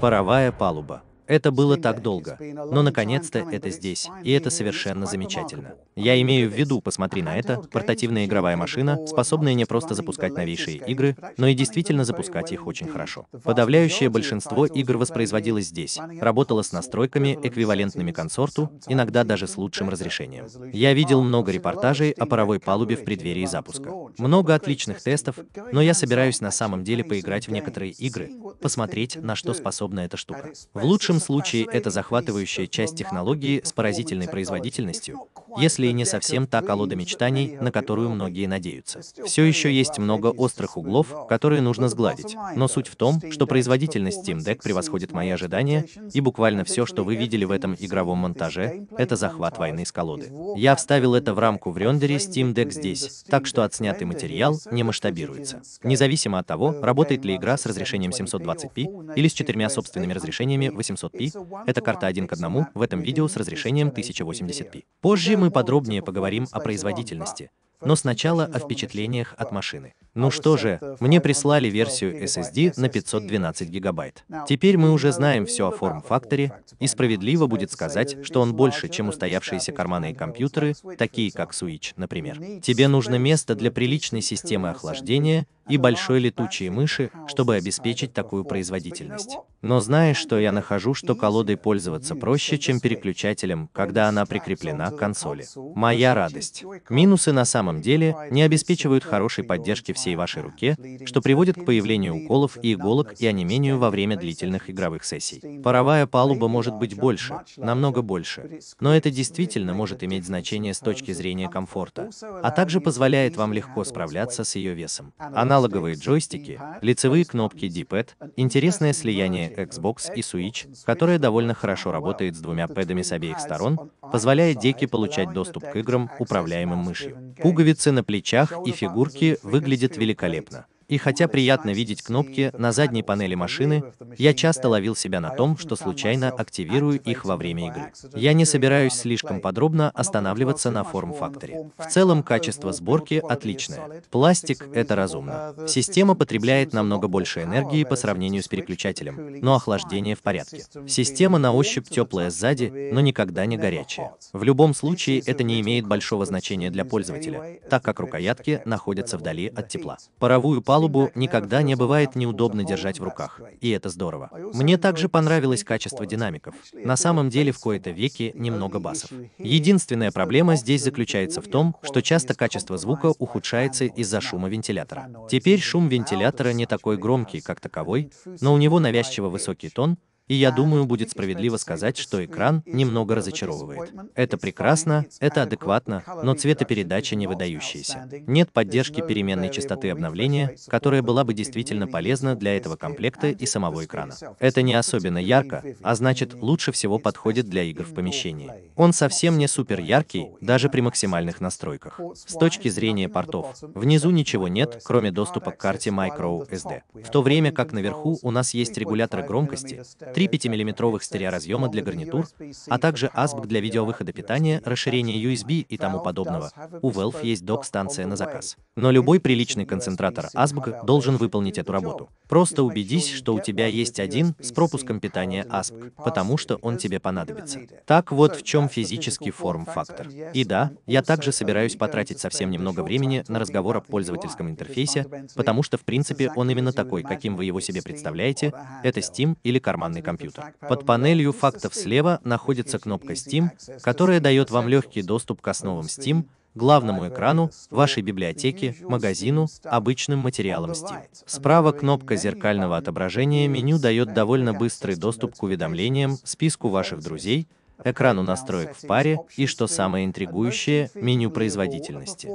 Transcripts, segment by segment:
паровая палуба. Это было так долго. Но наконец-то это здесь, и это совершенно замечательно. Я имею в виду, посмотри на это, портативная игровая машина, способная не просто запускать новейшие игры, но и действительно запускать их очень хорошо. Подавляющее большинство игр воспроизводилось здесь, работало с настройками, эквивалентными консорту, иногда даже с лучшим разрешением. Я видел много репортажей о паровой палубе в преддверии запуска. Много отличных тестов, но я собираюсь на самом деле поиграть в некоторые игры, посмотреть, на что способна эта штука. В лучшем любом случае, это захватывающая часть технологии с поразительной производительностью, если и не совсем та колода мечтаний, на которую многие надеются. Все еще есть много острых углов, которые нужно сгладить, но суть в том, что производительность Steam Deck превосходит мои ожидания, и буквально все, что вы видели в этом игровом монтаже, это захват войны с колоды. Я вставил это в рамку в рендере Steam Deck здесь, так что отснятый материал не масштабируется. Независимо от того, работает ли игра с разрешением 720p или с четырьмя собственными разрешениями 800 900p. Это карта один к одному в этом видео с разрешением 1080p. Позже мы подробнее поговорим о производительности, но сначала о впечатлениях от машины. Ну что же, мне прислали версию SSD на 512 гигабайт. Теперь мы уже знаем все о форм-факторе, и справедливо будет сказать, что он больше, чем устоявшиеся карманные компьютеры, такие как Switch, например. Тебе нужно место для приличной системы охлаждения, и большой летучие мыши, чтобы обеспечить такую производительность. Но знаешь, что я нахожу, что колодой пользоваться проще, чем переключателем, когда она прикреплена к консоли. Моя радость. Минусы на самом деле не обеспечивают хорошей поддержки всей вашей руке, что приводит к появлению уколов и иголок и онемению во время длительных игровых сессий. Паровая палуба может быть больше, намного больше, но это действительно может иметь значение с точки зрения комфорта, а также позволяет вам легко справляться с ее весом. Она аналоговые джойстики, лицевые кнопки D-Pad, интересное слияние Xbox и Switch, которое довольно хорошо работает с двумя пэдами с обеих сторон, позволяет деке получать доступ к играм, управляемым мышью. Пуговицы на плечах и фигурки выглядят великолепно. И хотя приятно видеть кнопки на задней панели машины, я часто ловил себя на том, что случайно активирую их во время игры. Я не собираюсь слишком подробно останавливаться на форм-факторе. В целом качество сборки отличное. Пластик — это разумно. Система потребляет намного больше энергии по сравнению с переключателем, но охлаждение в порядке. Система на ощупь теплая сзади, но никогда не горячая. В любом случае это не имеет большого значения для пользователя, так как рукоятки находятся вдали от тепла. Паровую палку палубу никогда не бывает неудобно держать в руках. И это здорово. Мне также понравилось качество динамиков. На самом деле в кои-то веки немного басов. Единственная проблема здесь заключается в том, что часто качество звука ухудшается из-за шума вентилятора. Теперь шум вентилятора не такой громкий, как таковой, но у него навязчиво высокий тон, и я думаю, будет справедливо сказать, что экран немного разочаровывает. Это прекрасно, это адекватно, но цветопередача не выдающаяся. Нет поддержки переменной частоты обновления, которая была бы действительно полезна для этого комплекта и самого экрана. Это не особенно ярко, а значит, лучше всего подходит для игр в помещении. Он совсем не супер яркий, даже при максимальных настройках. С точки зрения портов, внизу ничего нет, кроме доступа к карте microSD. В то время как наверху у нас есть регуляторы громкости, три 5-мм стереоразъема для гарнитур, а также ASB для видеовыхода питания, расширение USB и тому подобного. У Valve есть док-станция на заказ. Но любой приличный концентратор ASB должен выполнить эту работу. Просто убедись, что у тебя есть один с пропуском питания ASB, потому что он тебе понадобится. Так вот в чем физический форм-фактор. И да, я также собираюсь потратить совсем немного времени на разговор о пользовательском интерфейсе, потому что в принципе он именно такой, каким вы его себе представляете, это Steam или карманный компьютер. Под панелью фактов слева находится кнопка Steam, которая дает вам легкий доступ к основам Steam, главному экрану, вашей библиотеке, магазину, обычным материалам Steam. Справа кнопка зеркального отображения меню дает довольно быстрый доступ к уведомлениям, списку ваших друзей, экрану настроек в паре и, что самое интригующее, меню производительности.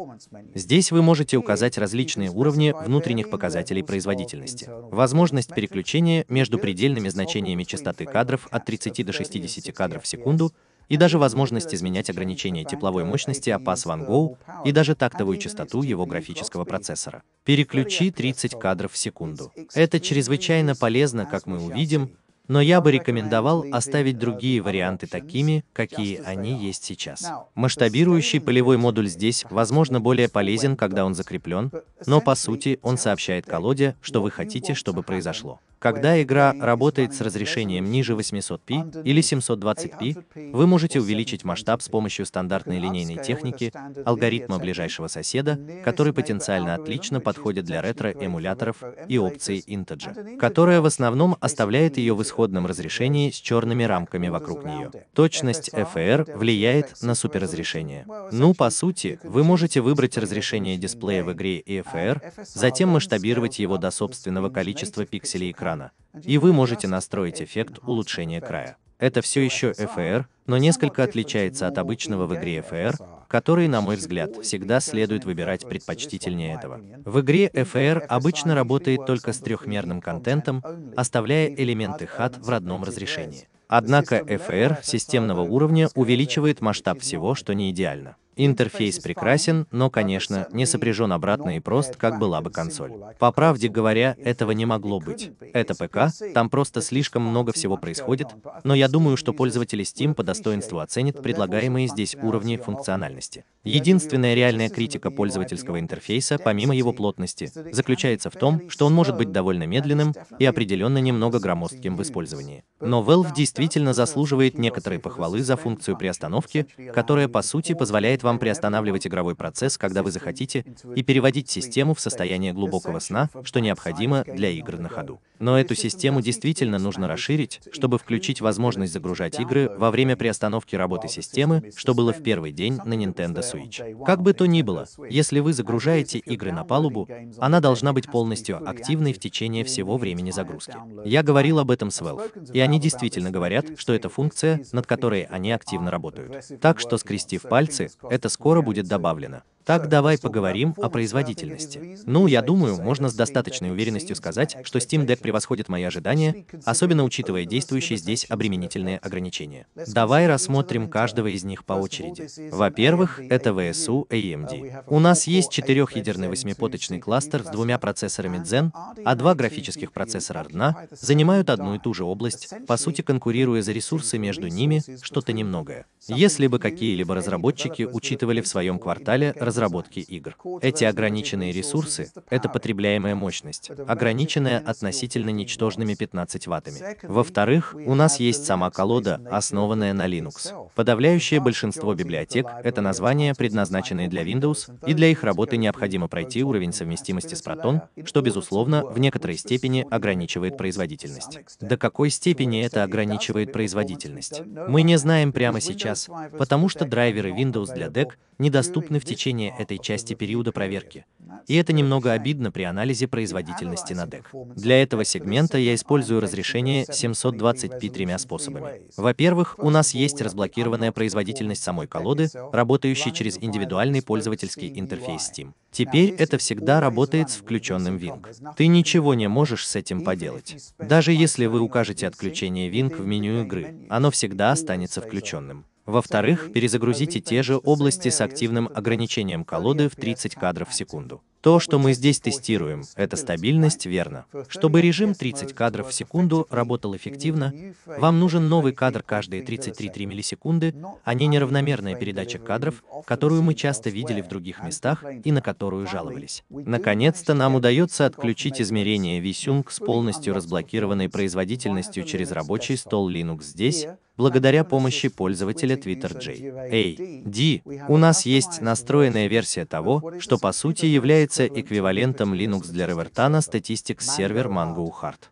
Здесь вы можете указать различные уровни внутренних показателей производительности. Возможность переключения между предельными значениями частоты кадров от 30 до 60 кадров в секунду и даже возможность изменять ограничение тепловой мощности APAS One Go и даже тактовую частоту его графического процессора. Переключи 30 кадров в секунду. Это чрезвычайно полезно, как мы увидим, но я бы рекомендовал оставить uh, другие варианты такими, какие они есть сейчас. Масштабирующий полевой модуль здесь, возможно, более полезен, когда он закреплен, но по сути он сообщает колоде, что вы хотите, чтобы произошло. Когда игра работает с разрешением ниже 800p или 720p, вы можете увеличить масштаб с помощью стандартной линейной техники, алгоритма ближайшего соседа, который потенциально отлично подходит для ретро-эмуляторов и опции Integer, которая в основном оставляет ее в исходном исходном разрешении с черными рамками вокруг нее. Точность FR влияет на суперразрешение. Ну, по сути, вы можете выбрать разрешение дисплея в игре EFR, затем масштабировать его до собственного количества пикселей экрана, и вы можете настроить эффект улучшения края. Это все еще FR, но несколько отличается от ну, обычного в игре FR, которые, на мой взгляд, всегда следует выбирать предпочтительнее этого. В игре FR обычно работает только с трехмерным контентом, оставляя элементы HUD в родном разрешении. Однако FR системного уровня увеличивает масштаб всего, что не идеально. Интерфейс прекрасен, но, конечно, не сопряжен обратно и прост, как была бы консоль. По правде говоря, этого не могло быть. Это ПК, там просто слишком много всего происходит, но я думаю, что пользователи Steam по достоинству оценят предлагаемые здесь уровни функциональности. Единственная реальная критика пользовательского интерфейса, помимо его плотности, заключается в том, что он может быть довольно медленным и определенно немного громоздким в использовании. Но Valve действительно заслуживает некоторые похвалы за функцию приостановки, которая по сути позволяет вам приостанавливать игровой процесс, когда вы захотите, и переводить систему в состояние глубокого сна, что необходимо для игр на ходу. Но эту систему действительно нужно расширить, чтобы включить возможность загружать игры во время приостановки работы системы, что было в первый день на Nintendo Switch. Как бы то ни было, если вы загружаете игры на палубу, она должна быть полностью активной в течение всего времени загрузки. Я говорил об этом с Valve, и они действительно говорят, что это функция, над которой они активно работают. Так что, скрестив пальцы, это скоро будет добавлено. Так давай поговорим о производительности. Ну, я думаю, можно с достаточной уверенностью сказать, что Steam Deck превосходит мои ожидания, особенно учитывая действующие здесь обременительные ограничения. Давай рассмотрим каждого из них по очереди. Во-первых, это VSU AMD. У нас есть четырехъядерный восьмипоточный кластер с двумя процессорами Zen, а два графических процессора Ardna занимают одну и ту же область, по сути конкурируя за ресурсы между ними что-то немногое. Если бы какие-либо разработчики учитывали в своем квартале разработки игр. Эти ограниченные ресурсы — это потребляемая мощность, ограниченная относительно ничтожными 15 ваттами. Во-вторых, у нас есть сама колода, основанная на Linux. Подавляющее большинство библиотек — это названия, предназначенные для Windows, и для их работы необходимо пройти уровень совместимости с Proton, что, безусловно, в некоторой степени ограничивает производительность. До какой степени это ограничивает производительность? Мы не знаем прямо сейчас, потому что драйверы Windows для DEC недоступны в течение этой части периода проверки. И это немного обидно при анализе производительности на ДЭК. Для этого сегмента я использую разрешение 720p тремя способами. Во-первых, у нас есть разблокированная производительность самой колоды, работающей через индивидуальный пользовательский интерфейс Steam. Теперь это всегда работает с включенным Wing. Ты ничего не можешь с этим поделать. Даже если вы укажете отключение Wing в меню игры, оно всегда останется включенным. Во-вторых, перезагрузите те же области с активным ограничением колоды в 30 кадров в секунду. То, что мы здесь тестируем, это стабильность, верно. Чтобы режим 30 кадров в секунду работал эффективно, вам нужен новый кадр каждые 33,3 миллисекунды, а не неравномерная передача кадров, которую мы часто видели в других местах и на которую жаловались. Наконец-то нам удается отключить измерение Vsync с полностью разблокированной производительностью через рабочий стол Linux здесь, благодаря помощи пользователя Twitter J. Эй, Ди, у нас есть настроенная версия того, что по сути является является эквивалентом Linux для Revertana Statistics Server Mango Hard.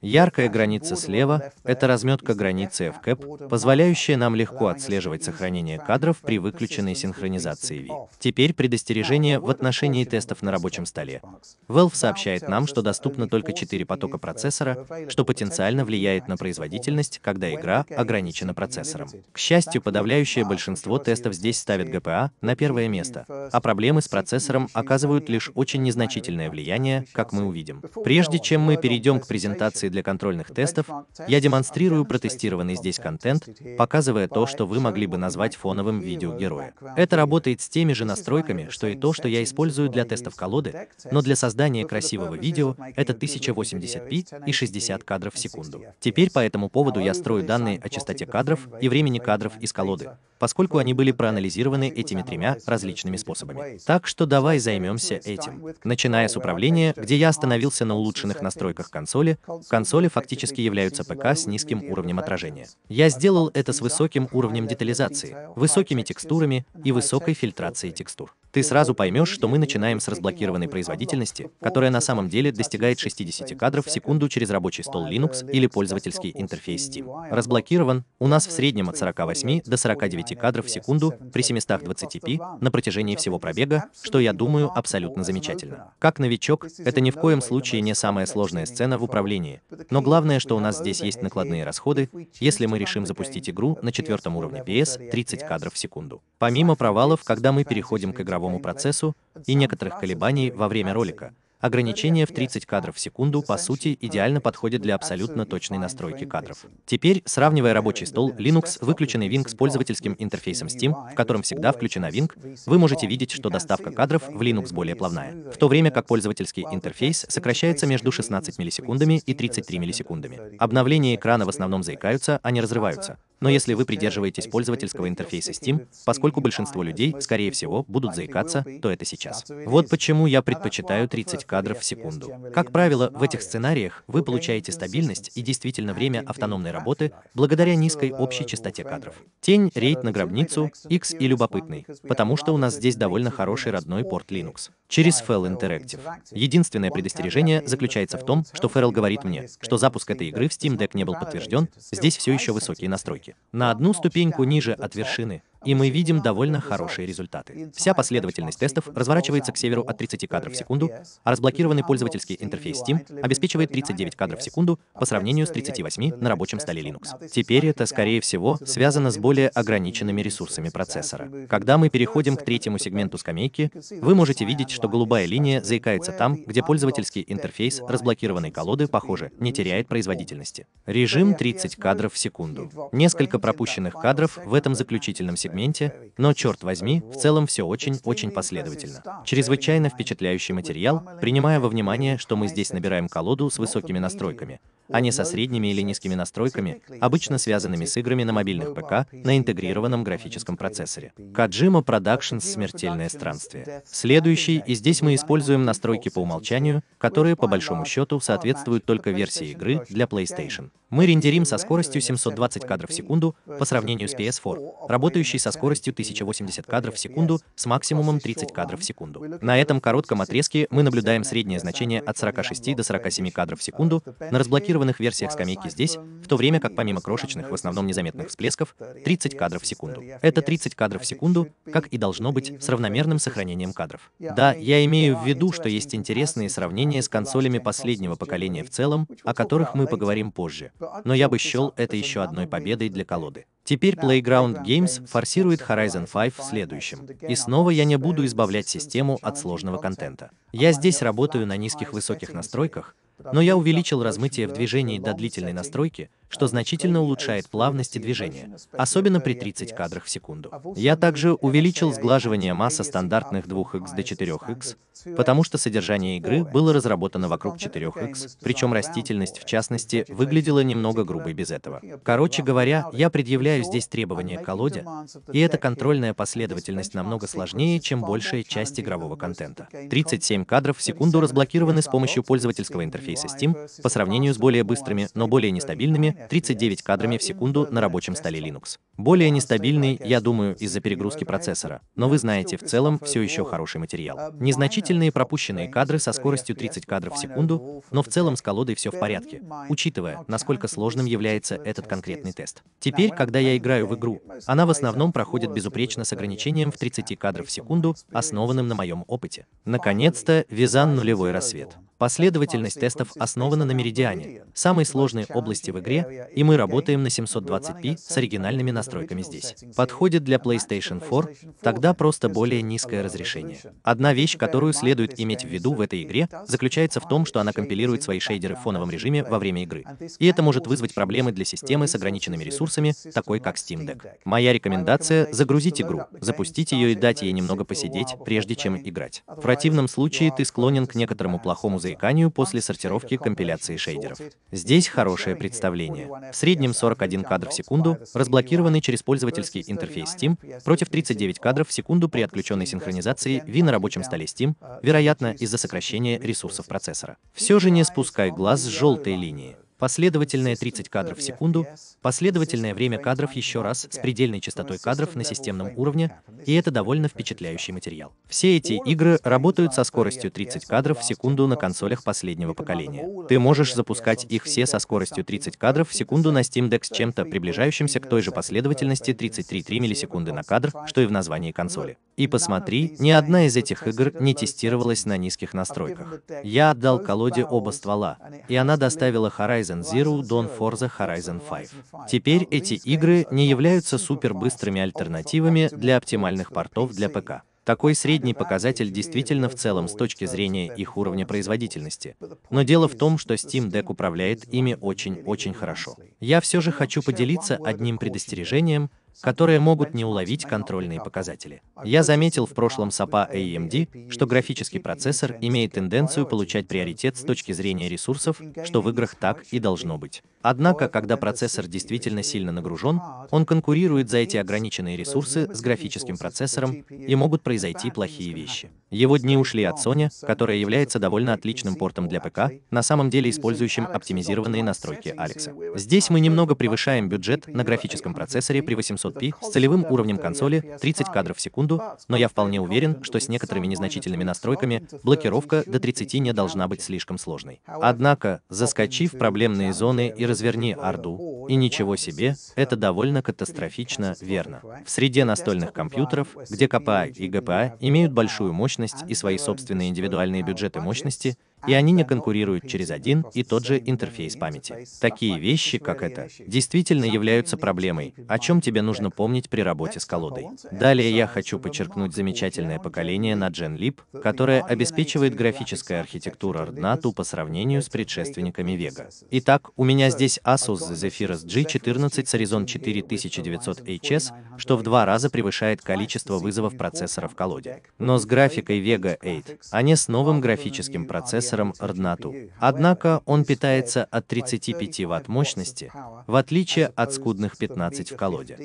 Яркая граница слева – это разметка границы FCAP, позволяющая нам легко отслеживать сохранение кадров при выключенной синхронизации V. Теперь предостережение в отношении тестов на рабочем столе. Valve сообщает нам, что доступно только 4 потока процессора, что потенциально влияет на производительность, когда игра ограничена процессором. К счастью, подавляющее большинство тестов здесь ставит GPA на первое место, а проблемы с процессором оказывают лишь очень незначительное влияние, как мы увидим. Прежде чем мы перейдем к презентации инструкции для контрольных тестов, я демонстрирую протестированный здесь контент, показывая то, что вы могли бы назвать фоновым видео героя. Это работает с теми же настройками, что и то, что я использую для тестов колоды, но для создания красивого видео это 1080p и 60 кадров в секунду. Теперь по этому поводу я строю данные о частоте кадров и времени кадров из колоды, поскольку они были проанализированы этими тремя различными способами. Так что давай займемся этим. Начиная с управления, где я остановился на улучшенных настройках консоли, консоли фактически являются ПК с низким уровнем отражения. Я сделал это с высоким уровнем детализации, высокими текстурами и высокой фильтрацией текстур ты сразу поймешь, что мы начинаем с разблокированной производительности, которая на самом деле достигает 60 кадров в секунду через рабочий стол Linux или пользовательский интерфейс Steam. Разблокирован у нас в среднем от 48 до 49 кадров в секунду при 720p на протяжении всего пробега, что, я думаю, абсолютно замечательно. Как новичок, это ни в коем случае не самая сложная сцена в управлении, но главное, что у нас здесь есть накладные расходы, если мы решим запустить игру на четвертом уровне PS 30 кадров в секунду. Помимо провалов, когда мы переходим к игровому игровому процессу и некоторых колебаний во время ролика. Ограничение в 30 кадров в секунду, по сути, идеально подходит для абсолютно точной настройки кадров. Теперь, сравнивая э, рабочий стол Linux, выключенный Wing с пользовательским интерфейсом Steam, в котором всегда включена Wing, вы можете видеть, что доставка кадров в Linux более плавная, в то время как пользовательский интерфейс сокращается между 16 миллисекундами и 33 миллисекундами. Обновления экрана в основном заикаются, а не разрываются но если вы придерживаетесь пользовательского интерфейса Steam, поскольку большинство людей, скорее всего, будут заикаться, то это сейчас. Вот почему я предпочитаю 30 кадров в секунду. Как правило, в этих сценариях вы получаете стабильность и действительно время автономной работы благодаря низкой общей частоте кадров. Тень, рейд на гробницу, X и любопытный, потому что у нас здесь довольно хороший родной порт Linux. Через Fell Interactive. Единственное предостережение заключается в том, что Feral говорит мне, что запуск этой игры в Steam Deck не был подтвержден, здесь все еще высокие настройки. На одну ступеньку ниже от вершины и мы видим довольно хорошие результаты. Вся последовательность тестов разворачивается к северу от 30 кадров в секунду, а разблокированный пользовательский интерфейс Steam обеспечивает 39 кадров в секунду по сравнению с 38 на рабочем столе Linux. Теперь это, скорее всего, связано с более ограниченными ресурсами процессора. Когда мы переходим к третьему сегменту скамейки, вы можете видеть, что голубая линия заикается там, где пользовательский интерфейс разблокированной колоды, похоже, не теряет производительности. Режим 30 кадров в секунду. Несколько пропущенных кадров в этом заключительном сегменте сегменте, но, черт возьми, в целом все очень-очень последовательно. Чрезвычайно впечатляющий материал, принимая во внимание, что мы здесь набираем колоду с высокими настройками, а не со средними или низкими настройками, обычно связанными с играми на мобильных ПК на интегрированном графическом процессоре. Kojima Productions «Смертельное странствие». Следующий, и здесь мы используем настройки по умолчанию, которые, по большому счету, соответствуют только версии игры для PlayStation мы рендерим со скоростью 720 кадров в секунду по сравнению с PS4, работающей со скоростью 1080 кадров в секунду с максимумом 30 кадров в секунду. На этом коротком отрезке мы наблюдаем среднее значение от 46 до 47 кадров в секунду на разблокированных версиях скамейки здесь в то время как помимо крошечных, в основном незаметных всплесков, 30 кадров в секунду. Это 30 кадров в секунду, как и должно быть, с равномерным сохранением кадров. Да, я имею в виду, что есть интересные сравнения с консолями последнего поколения в целом, о которых мы поговорим позже. Но я бы счел это еще одной победой для колоды. Теперь Playground Games форсирует Horizon 5 в следующем. И снова я не буду избавлять систему от сложного контента. Я здесь работаю на низких высоких настройках, но я увеличил размытие в движении до длительной настройки, что значительно улучшает плавность движения, особенно при 30 кадрах в секунду. Я также увеличил сглаживание масса стандартных 2x до 4x, потому что содержание игры было разработано вокруг 4x, причем растительность, в частности, выглядела немного грубой без этого. Короче говоря, я предъявляю здесь требования к колоде, и эта контрольная последовательность намного сложнее, чем большая часть игрового контента. 37 кадров в секунду разблокированы с помощью пользовательского интерфейса интерфейса Steam по сравнению с более быстрыми, но более нестабильными 39 кадрами в секунду на рабочем столе Linux. Более нестабильный, я думаю, из-за перегрузки процессора, но вы знаете, в целом все еще хороший материал. Незначительные пропущенные кадры со скоростью 30 кадров в секунду, но в целом с колодой все в порядке, учитывая, насколько сложным является этот конкретный тест. Теперь, когда я играю в игру, она в основном проходит безупречно с ограничением в 30 кадров в секунду, основанным на моем опыте. Наконец-то, Визан нулевой рассвет. Последовательность тестов основана на меридиане, самой сложной области в игре, и мы работаем на 720p с оригинальными настройками здесь. Подходит для PlayStation 4, тогда просто более низкое разрешение. Одна вещь, которую следует иметь в виду в этой игре, заключается в том, что она компилирует свои шейдеры в фоновом режиме во время игры, и это может вызвать проблемы для системы с ограниченными ресурсами, такой как Steam Deck. Моя рекомендация — загрузить игру, запустить ее и дать ей немного посидеть, прежде чем играть. В противном случае ты склонен к некоторому плохому заиканию после сортировки компиляции шейдеров. Здесь хорошее представление. В среднем 41 кадр в секунду, разблокированный через пользовательский интерфейс Steam, против 39 кадров в секунду при отключенной синхронизации ви на рабочем столе Steam, вероятно, из-за сокращения ресурсов процессора. Все же не спускай глаз с желтой линии последовательное 30 кадров в секунду, последовательное время кадров еще раз с предельной частотой кадров на системном уровне, и это довольно впечатляющий материал. Все эти игры работают со скоростью 30 кадров в секунду на консолях последнего поколения. Ты можешь запускать их все со скоростью 30 кадров в секунду на Steam Deck с чем-то приближающимся к той же последовательности 33,3 миллисекунды на кадр, что и в названии консоли. И посмотри, ни одна из этих игр не тестировалась на низких настройках. Я отдал колоде оба ствола, а и она доставила Horizon Horizon Zero Dawn, Forza Horizon 5. Теперь эти игры не являются супербыстрыми альтернативами для оптимальных портов для ПК. Такой средний показатель действительно в целом с точки зрения их уровня производительности. Но дело в том, что Steam Deck управляет ими очень-очень хорошо. Я все же хочу поделиться одним предостережением, которые могут не уловить контрольные показатели. Я заметил в прошлом SAPA AMD, e что графический процессор имеет тенденцию получать приоритет с точки зрения ресурсов, что в играх так и должно быть. Однако, когда процессор действительно сильно нагружен, он конкурирует за эти ограниченные ресурсы с графическим процессором и могут произойти плохие вещи. Его дни ушли от Sony, которая является довольно отличным портом для ПК, на самом деле использующим оптимизированные настройки Алекса. Здесь мы немного превышаем бюджет на графическом процессоре при 800p с целевым уровнем консоли 30 кадров в секунду, но я вполне уверен, что с некоторыми незначительными настройками блокировка до 30 не должна быть слишком сложной. Однако, заскочив в проблемные зоны и разверни Орду, и ничего себе, это довольно катастрофично верно. В среде настольных компьютеров, где КПА и ГПА имеют большую мощность и свои собственные индивидуальные бюджеты мощности, и они не конкурируют через один и тот же интерфейс памяти. Такие вещи, как это, действительно являются проблемой, о чем тебе нужно помнить при работе с колодой. Далее я хочу подчеркнуть замечательное поколение на GenLib, которое обеспечивает графическая архитектура RDNA по сравнению с предшественниками Vega. Итак, у меня здесь Asus Zephyrus G14 с Horizon 4900HS, что в два раза превышает количество вызовов процессора в колоде. Но с графикой Vega 8 они а с новым графическим процессором компрессором Орднату. Однако он питается от 35 ватт мощности, в отличие от скудных 15 в колоде.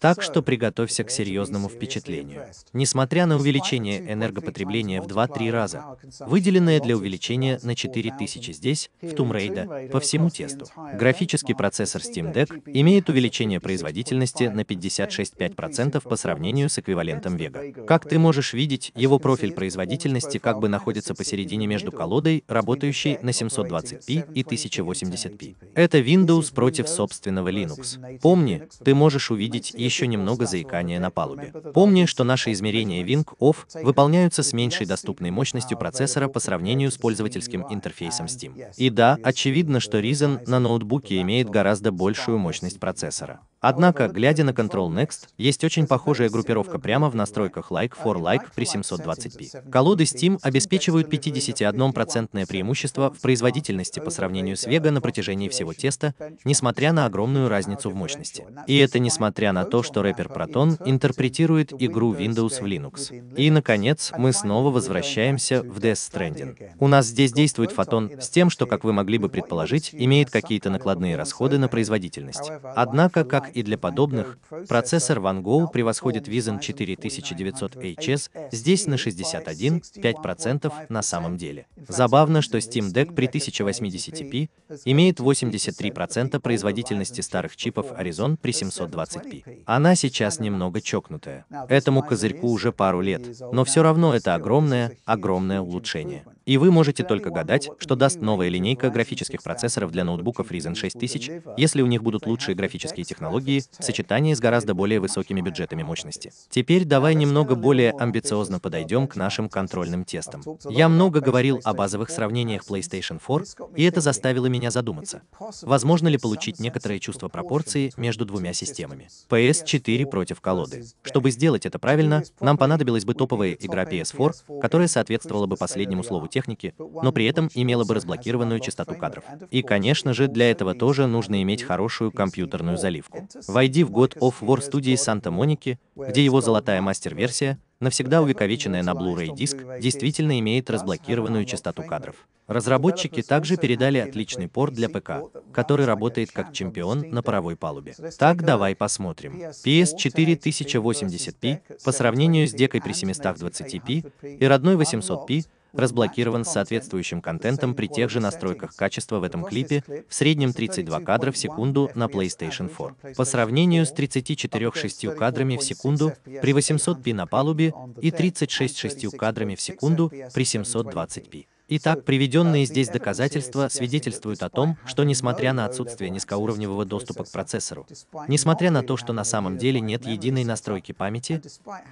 Так что приготовься к серьезному впечатлению. Несмотря на увеличение энергопотребления в 2-3 раза, выделенное для увеличения на 4000 здесь, в Tomb Raider, по всему тесту, графический процессор Steam Deck имеет увеличение производительности на 56,5% по сравнению с эквивалентом Vega. Как ты можешь видеть, его профиль производительности как бы находится посередине между колодой, работающей на 720p и 1080p. Это Windows против собственного Linux. Помни, ты можешь увидеть еще немного заикания на палубе. Помни, что наши измерения Wing-Off выполняются с меньшей доступной мощностью процессора по сравнению с пользовательским интерфейсом Steam. И да, очевидно, что Reason на ноутбуке имеет гораздо большую мощность процессора. Однако, глядя на Control Next, есть очень похожая группировка прямо в настройках Like for Like при 720p. Колоды Steam обеспечивают 51% преимущество в производительности по сравнению с Vega на протяжении всего теста, несмотря на огромную разницу в мощности. И это несмотря на то, что рэпер Proton интерпретирует игру Windows в Linux. И, наконец, мы снова возвращаемся в Death Stranding. У нас здесь действует фотон с тем, что, как вы могли бы предположить, имеет какие-то накладные расходы на производительность. Однако, как и для подобных процессор OneGo превосходит Vision 4900HS здесь на 61,5% на самом деле. Забавно, что Steam Deck при 1080p имеет 83% производительности старых чипов Horizon при 720p. Она сейчас немного чокнутая. Этому козырьку уже пару лет, но все равно это огромное, огромное улучшение. И вы можете только гадать, что даст новая линейка графических процессоров для ноутбуков Ryzen 6000, если у них будут лучшие графические технологии в сочетании с гораздо более высокими бюджетами мощности. Теперь давай немного более амбициозно подойдем к нашим контрольным тестам. Я много говорил о базовых сравнениях PlayStation 4, и это заставило меня задуматься, возможно ли получить некоторое чувство пропорции между двумя системами. PS4 против колоды. Чтобы сделать это правильно, нам понадобилась бы топовая игра PS4, которая соответствовала бы последнему слову техники, но при этом имела бы разблокированную частоту кадров. И, конечно же, для этого тоже нужно иметь хорошую компьютерную заливку. Войди в год of War студии Санта-Моники, где его золотая мастер-версия, навсегда увековеченная на Blu-ray диск, действительно имеет разблокированную частоту кадров. Разработчики также передали отличный порт для ПК, который работает как чемпион на паровой палубе. Так, давай посмотрим. PS4 1080p по сравнению с декой при 720p и родной 800p разблокирован с соответствующим контентом при тех же настройках качества в этом клипе, в среднем 32 кадра в секунду на PlayStation 4. По сравнению с 34 34,6 кадрами в секунду при 800p на палубе и 36 36,6 кадрами в секунду при 720p. Итак, приведенные здесь доказательства свидетельствуют о том, что несмотря на отсутствие низкоуровневого доступа к процессору, несмотря на то, что на самом деле нет единой настройки а памяти,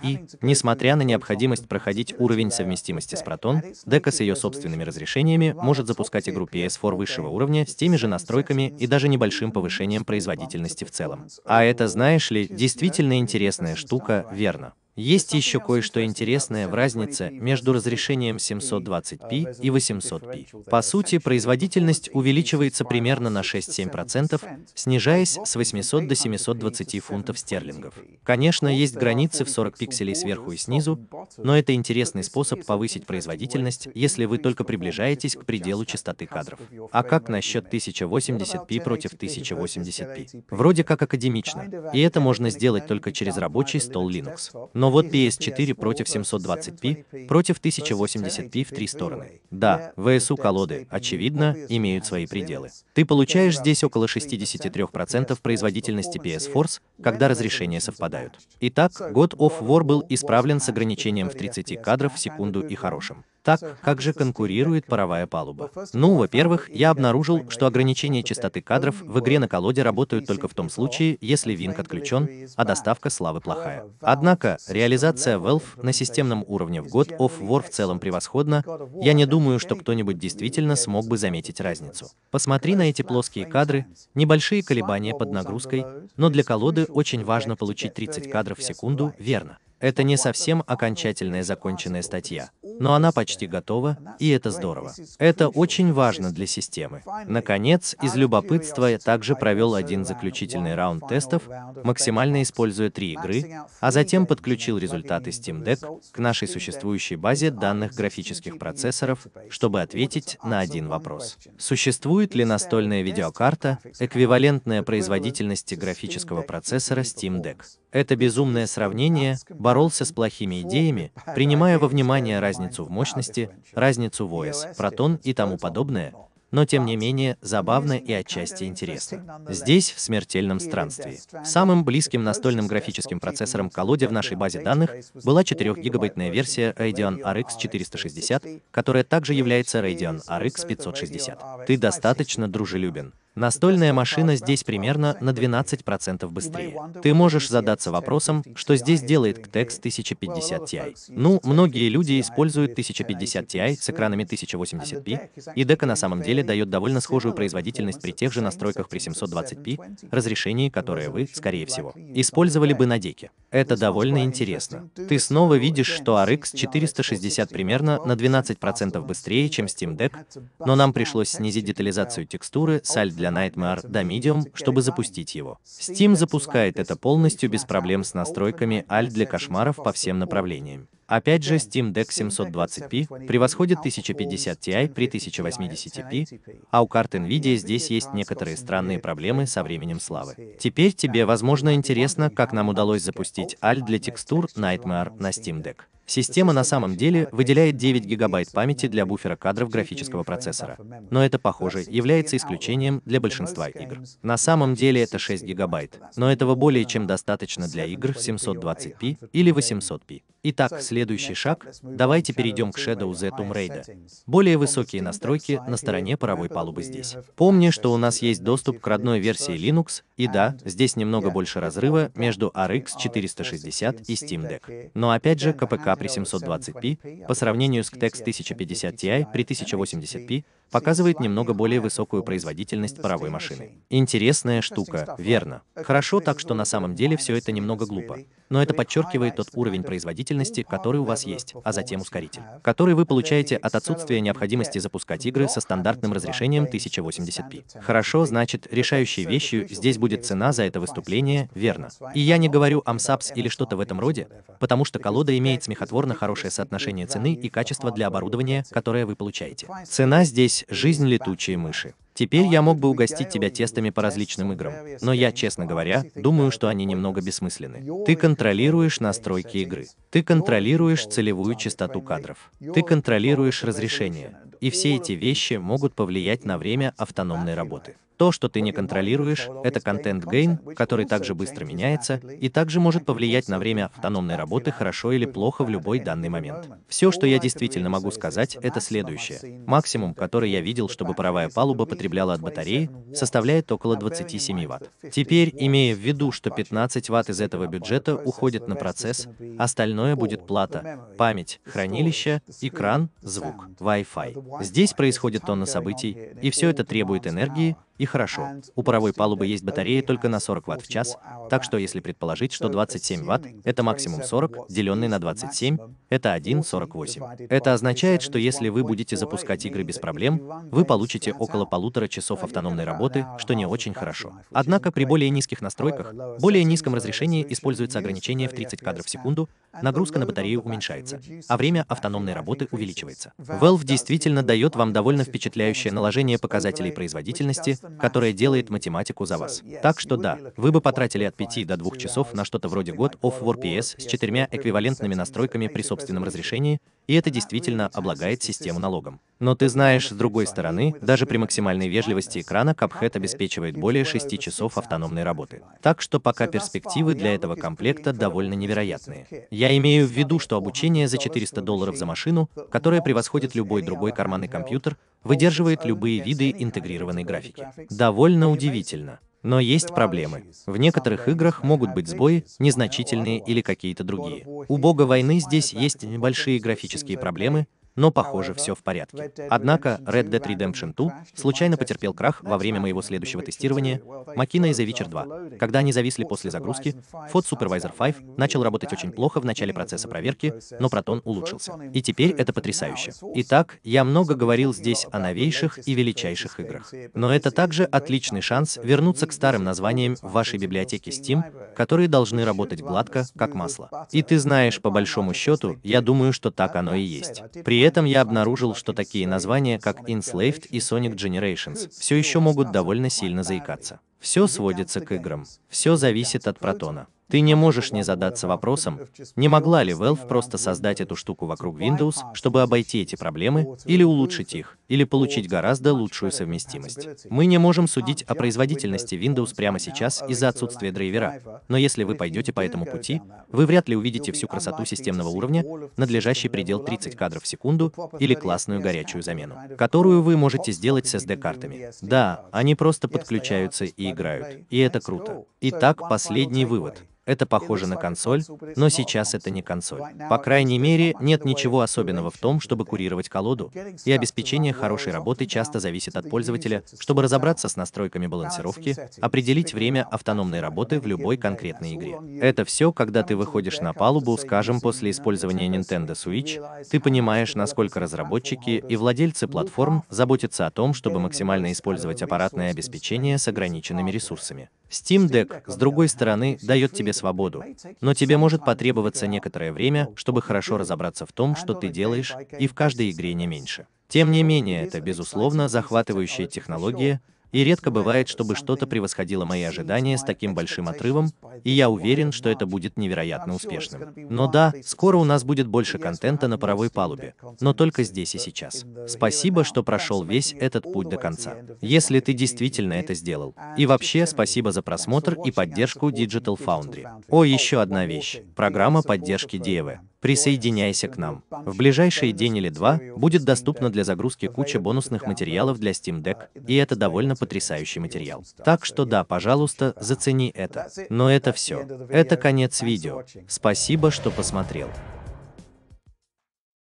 и, несмотря на необходимость проходить уровень совместимости с Proton, а дека с ее собственными разрешениями может запускать игру PS4 высшего уровня с теми же настройками и даже небольшим повышением производительности в целом. А это, знаешь ли, действительно интересная штука, верно? Есть еще кое-что интересное в разнице между разрешением 720p и 800p. По сути, производительность увеличивается примерно на 6-7%, снижаясь с 800 до 720 фунтов стерлингов. Конечно, есть границы в 40 пикселей сверху и снизу, но это интересный способ повысить производительность, если вы только приближаетесь к пределу частоты кадров. А как насчет 1080p против 1080p? Вроде как академично, и это можно сделать только через рабочий стол Linux. Но но вот PS4 против 720p, против 1080p в три стороны. Да, VSU колоды, очевидно, имеют свои пределы. Ты получаешь здесь около 63% производительности PS Force, когда разрешения совпадают. Итак, God of War был исправлен с ограничением в 30 кадров в секунду и хорошим. Так, как же конкурирует паровая палуба? Ну, во-первых, я обнаружил, что ограничения частоты кадров в игре на колоде работают только в том случае, если винг отключен, а доставка славы плохая. Однако, реализация Valve на системном уровне в год of War в целом превосходна, я не думаю, что кто-нибудь действительно смог бы заметить разницу. Посмотри на эти плоские кадры, небольшие колебания под нагрузкой, но для колоды очень важно получить 30 кадров в секунду верно. Это не совсем окончательная законченная статья, но она почти готова, и это здорово. Это очень важно для системы. Наконец, из любопытства я также провел один заключительный раунд тестов, максимально используя три игры, а затем подключил результаты Steam Deck к нашей существующей базе данных графических процессоров, чтобы ответить на один вопрос. Существует ли настольная видеокарта, эквивалентная производительности графического процессора Steam Deck? это безумное сравнение, боролся с плохими идеями, принимая во внимание разницу в мощности, разницу в ОС, протон и тому подобное, но тем не менее забавно и отчасти интересно. Здесь, в смертельном странстве, самым близким настольным графическим процессором колоде в нашей базе данных была 4-гигабайтная версия Radeon RX 460, которая также является Radeon RX 560. Ты достаточно дружелюбен. Настольная машина здесь примерно на 12% быстрее. Ты можешь задаться вопросом, что здесь делает КТЭКС 1050 Ti. Ну, многие люди используют 1050 Ti с экранами 1080p, и дека на самом деле дает довольно схожую производительность при тех же настройках при 720p, разрешении, которое вы, скорее всего, использовали бы на деке. Это довольно интересно. Ты снова видишь, что RX 460 примерно на 12% быстрее, чем Steam Deck, но нам пришлось снизить детализацию текстуры, саль для для Nightmare до Medium, чтобы запустить его. Steam запускает это полностью без проблем с а настройками Alt для кошмаров по всем направлениям. Опять же, Steam Deck 720p превосходит 1050 Ti при 1080p, а у карт NVIDIA здесь есть некоторые странные проблемы со временем славы. Теперь тебе, возможно, интересно, как нам удалось запустить Alt для текстур Nightmare на Steam Deck. Система на самом деле выделяет 9 гигабайт памяти для буфера кадров графического процессора. Но это, похоже, является исключением для большинства игр. На самом деле это 6 гигабайт, но этого более чем достаточно для игр 720p или 800p. Итак, следующий шаг, давайте перейдем к Shadow Z Tomb Более высокие настройки на стороне паровой палубы здесь. Помни, что у нас есть доступ к родной версии Linux, и да, здесь немного больше разрыва между RX 460 и Steam Deck. Но опять же, КПК при 720p по сравнению с GTX 1050 Ti при 1080p показывает немного более высокую производительность паровой машины. Интересная штука, верно. Хорошо, так что на самом деле все это немного глупо. Но это подчеркивает тот уровень производительности, который у вас есть, а затем ускоритель, который вы получаете от отсутствия необходимости запускать игры со стандартным разрешением 1080p. Хорошо, значит, решающей вещью здесь будет цена за это выступление, верно. И я не говорю AMSAPS или что-то в этом роде, потому что колода имеет смехотворно хорошее соотношение цены и качества для оборудования, которое вы получаете. Цена здесь называлась «Жизнь летучие мыши». Теперь я мог бы угостить тебя тестами по различным играм, но я, честно говоря, думаю, что они немного бессмысленны. Ты контролируешь настройки игры, ты контролируешь целевую частоту кадров, ты контролируешь разрешение, и все эти вещи могут повлиять на время автономной работы. То, что ты не контролируешь, это контент-гейн, который также быстро меняется и также может повлиять на время автономной работы хорошо или плохо в любой данный момент. Все, что я действительно могу сказать, это следующее. Максимум, который я видел, чтобы паровая палуба потребляла от батареи, составляет около 27 ватт. Теперь, имея в виду, что 15 ватт из этого бюджета уходит на процесс, остальное будет плата, память, хранилище, экран, звук, Wi-Fi. Здесь происходит тонна событий, и все это требует энергии, и хорошо. У паровой палубы есть батарея только на 40 Вт в час, так что если предположить, что 27 Вт — это максимум 40, деленный на 27, это 1,48. Это означает, что если вы будете запускать игры без проблем, вы получите около полутора часов автономной работы, что не очень хорошо. Однако при более низких настройках, более низком разрешении используется ограничение в 30 кадров в секунду, нагрузка на батарею уменьшается, а время автономной работы увеличивается. Valve действительно дает вам довольно впечатляющее наложение показателей производительности, которая делает математику за вас. Так что да, вы бы потратили от 5 до 2 часов на что-то вроде год of War PS с четырьмя эквивалентными настройками при собственном разрешении, и это действительно облагает систему налогом. Но ты знаешь, с другой стороны, даже при максимальной вежливости экрана Cuphead обеспечивает более 6 часов автономной работы. Так что пока перспективы для этого комплекта довольно невероятные. Я имею в виду, что обучение за 400 долларов за машину, которая превосходит любой другой карманный компьютер, выдерживает любые виды интегрированной графики. Довольно удивительно. Но есть проблемы. В некоторых играх могут быть сбои, незначительные или какие-то другие. У бога войны здесь есть небольшие графические проблемы, но похоже все в порядке. Однако Red Dead Redemption 2 случайно потерпел крах во время моего следующего тестирования Макина и The Witcher 2. Когда они зависли после загрузки, Ford Supervisor 5 начал работать очень плохо в начале процесса проверки, но протон улучшился. И теперь это потрясающе. Итак, я много говорил здесь о новейших и величайших играх. Но это также отличный шанс вернуться к старым названиям в вашей библиотеке Steam, которые должны работать гладко, как масло. И ты знаешь, по большому счету, я думаю, что так оно и есть. При этом я обнаружил, что такие названия, как Enslaved и Sonic Generations, все еще могут довольно сильно заикаться. Все сводится к играм. Все зависит от протона. Ты не можешь не задаться вопросом, не могла ли Valve просто создать эту штуку вокруг Windows, чтобы обойти эти проблемы, или улучшить их, или получить гораздо лучшую совместимость. Мы не можем судить о производительности Windows прямо сейчас из-за отсутствия драйвера, но если вы пойдете по этому пути, вы вряд ли увидите всю красоту системного уровня, надлежащий предел 30 кадров в секунду или классную горячую замену, которую вы можете сделать с SD-картами. Да, они просто подключаются и играют, и это круто. Итак, последний вывод. Это похоже на консоль, но сейчас это не консоль. По крайней мере, нет ничего особенного в том, чтобы курировать колоду, и обеспечение хорошей работы часто зависит от пользователя, чтобы разобраться с настройками балансировки, определить время автономной работы в любой конкретной игре. Это все, когда ты выходишь на палубу, скажем, после использования Nintendo Switch, ты понимаешь, насколько разработчики и владельцы платформ заботятся о том, чтобы максимально использовать аппаратное обеспечение с ограниченными ресурсами. Steam Deck, с другой стороны, дает тебе свободу. Но тебе может потребоваться некоторое время, чтобы хорошо разобраться в том, что ты делаешь, и в каждой игре не меньше. Тем не менее, это, безусловно, захватывающая технология, и редко бывает, чтобы что-то превосходило мои ожидания с таким большим отрывом, и я уверен, что это будет невероятно успешным. Но да, скоро у нас будет больше контента на паровой палубе, но только здесь и сейчас. Спасибо, что прошел весь этот путь до конца. Если ты действительно это сделал. И вообще, спасибо за просмотр и поддержку Digital Foundry. О, еще одна вещь. Программа поддержки Девы. Присоединяйся к нам. В ближайшие день или два будет доступна для загрузки куча бонусных материалов для Steam Deck, и это довольно потрясающий материал. Так что да, пожалуйста, зацени это. Но это все. Это конец видео. Спасибо, что посмотрел.